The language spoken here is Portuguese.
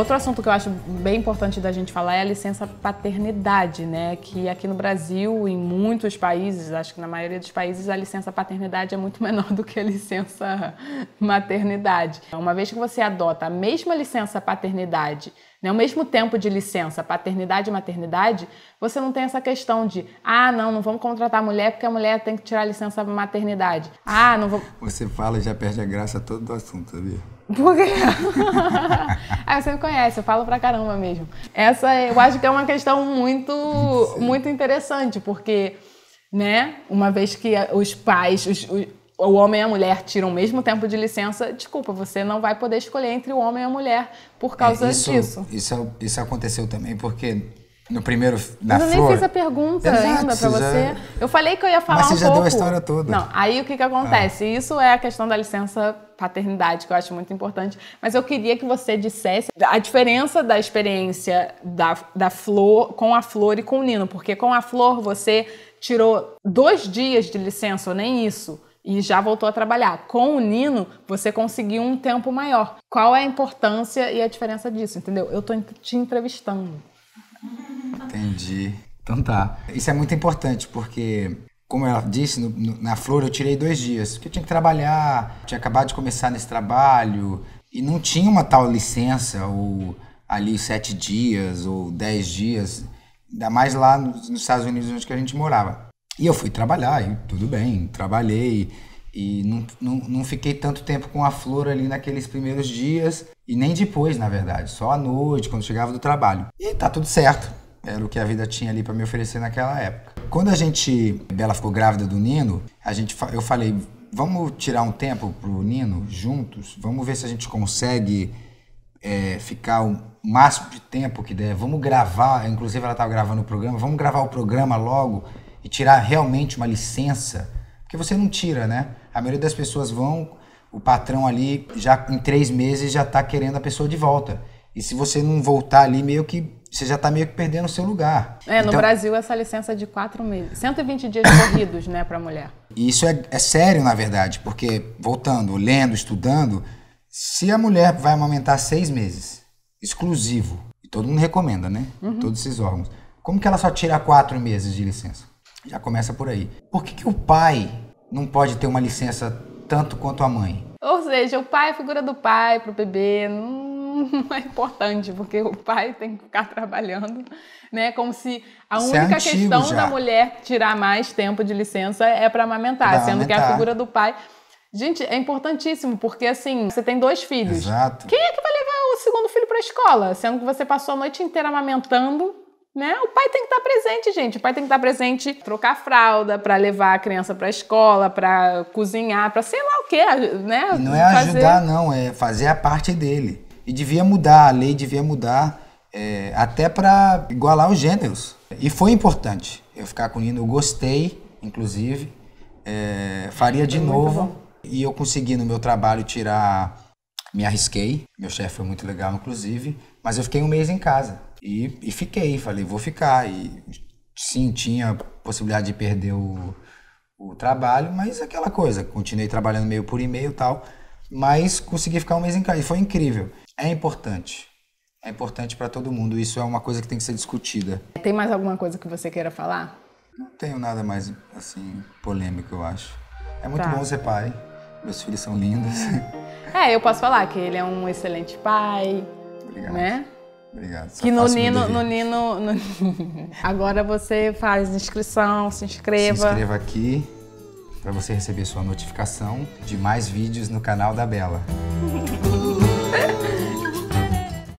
Outro assunto que eu acho bem importante da gente falar é a licença paternidade, né? Que aqui no Brasil, em muitos países, acho que na maioria dos países, a licença paternidade é muito menor do que a licença maternidade. Uma vez que você adota a mesma licença paternidade, né, o mesmo tempo de licença paternidade e maternidade, você não tem essa questão de, ah, não, não vamos contratar a mulher porque a mulher tem que tirar a licença maternidade. Ah, não vou. Você fala e já perde a graça todo do assunto, sabia? Por quê? Ah, você me conhece, eu falo pra caramba mesmo. Essa é, eu acho que é uma questão muito, muito interessante, porque, né, uma vez que os pais, os, o homem e a mulher tiram o mesmo tempo de licença, desculpa, você não vai poder escolher entre o homem e a mulher por é, causa é, isso, disso. Isso, é isso aconteceu também porque no primeiro, na Mas eu flor. nem fiz a pergunta Exato, ainda para você. Eu falei que eu ia falar Mas você já deu a história toda. Não, aí o que, que acontece? Ah. Isso é a questão da licença paternidade, que eu acho muito importante. Mas eu queria que você dissesse a diferença da experiência da, da flor com a flor e com o Nino. Porque com a flor você tirou dois dias de licença, ou nem isso e já voltou a trabalhar. Com o Nino, você conseguiu um tempo maior. Qual é a importância e a diferença disso, entendeu? Eu estou te entrevistando. Entendi. Então tá. Isso é muito importante, porque, como ela disse, no, no, na Flor eu tirei dois dias, porque eu tinha que trabalhar, tinha acabado de começar nesse trabalho, e não tinha uma tal licença, ou ali sete dias, ou dez dias, ainda mais lá nos, nos Estados Unidos onde que a gente morava. E eu fui trabalhar, e tudo bem, trabalhei, e não, não, não fiquei tanto tempo com a flor ali naqueles primeiros dias, e nem depois, na verdade, só à noite, quando chegava do trabalho. E tá tudo certo era o que a vida tinha ali para me oferecer naquela época. Quando a gente, Bela ficou grávida do Nino, a gente, eu falei, vamos tirar um tempo pro Nino juntos, vamos ver se a gente consegue é, ficar o máximo de tempo que der, vamos gravar, inclusive ela estava gravando o programa, vamos gravar o programa logo e tirar realmente uma licença, porque você não tira, né? A maioria das pessoas vão, o patrão ali já em três meses já está querendo a pessoa de volta. E se você não voltar ali, meio que você já está meio que perdendo o seu lugar. É, no então, Brasil essa licença é de quatro meses, 120 dias corridos, né, para mulher. Isso é, é sério, na verdade, porque voltando, lendo, estudando, se a mulher vai amamentar seis meses, exclusivo, e todo mundo recomenda, né? Uhum. Todos esses órgãos. Como que ela só tira quatro meses de licença? Já começa por aí. Por que, que o pai não pode ter uma licença tanto quanto a mãe? Ou seja, o pai, a figura do pai para o bebê, não é importante, porque o pai tem que ficar trabalhando, né? Como se a Isso é única é questão já. da mulher tirar mais tempo de licença é para amamentar, pra sendo amamentar. que a figura do pai. Gente, é importantíssimo, porque assim, você tem dois filhos. Exato. Quem é que vai levar o segundo filho para a escola? Sendo que você passou a noite inteira amamentando, né? O pai tem que estar tá presente, gente. O pai tem que estar tá presente, trocar fralda, para levar a criança para a escola, para cozinhar, para sei lá o quê, né? E não é Fazer... ajudar não, é fazer a parte dele. E devia mudar, a lei devia mudar é, até para igualar os gêneros. E foi importante eu ficar com o hino, eu gostei, inclusive, é, faria de novo. E eu consegui no meu trabalho tirar, me arrisquei, meu chefe foi muito legal, inclusive, mas eu fiquei um mês em casa. E, e fiquei, falei, vou ficar. E sim, tinha possibilidade de perder o, o trabalho, mas aquela coisa, continuei trabalhando meio por e-mail e tal, mas consegui ficar um mês em casa e foi incrível é importante. É importante para todo mundo. Isso é uma coisa que tem que ser discutida. Tem mais alguma coisa que você queira falar? Não tenho nada mais, assim, polêmico, eu acho. É muito tá. bom ser pai. Meus filhos são lindos. É, eu posso falar que ele é um excelente pai. Obrigado. Né? Obrigado. Só que no Nino, no Nino, no Agora você faz inscrição, se inscreva. Se inscreva aqui para você receber sua notificação de mais vídeos no canal da Bela.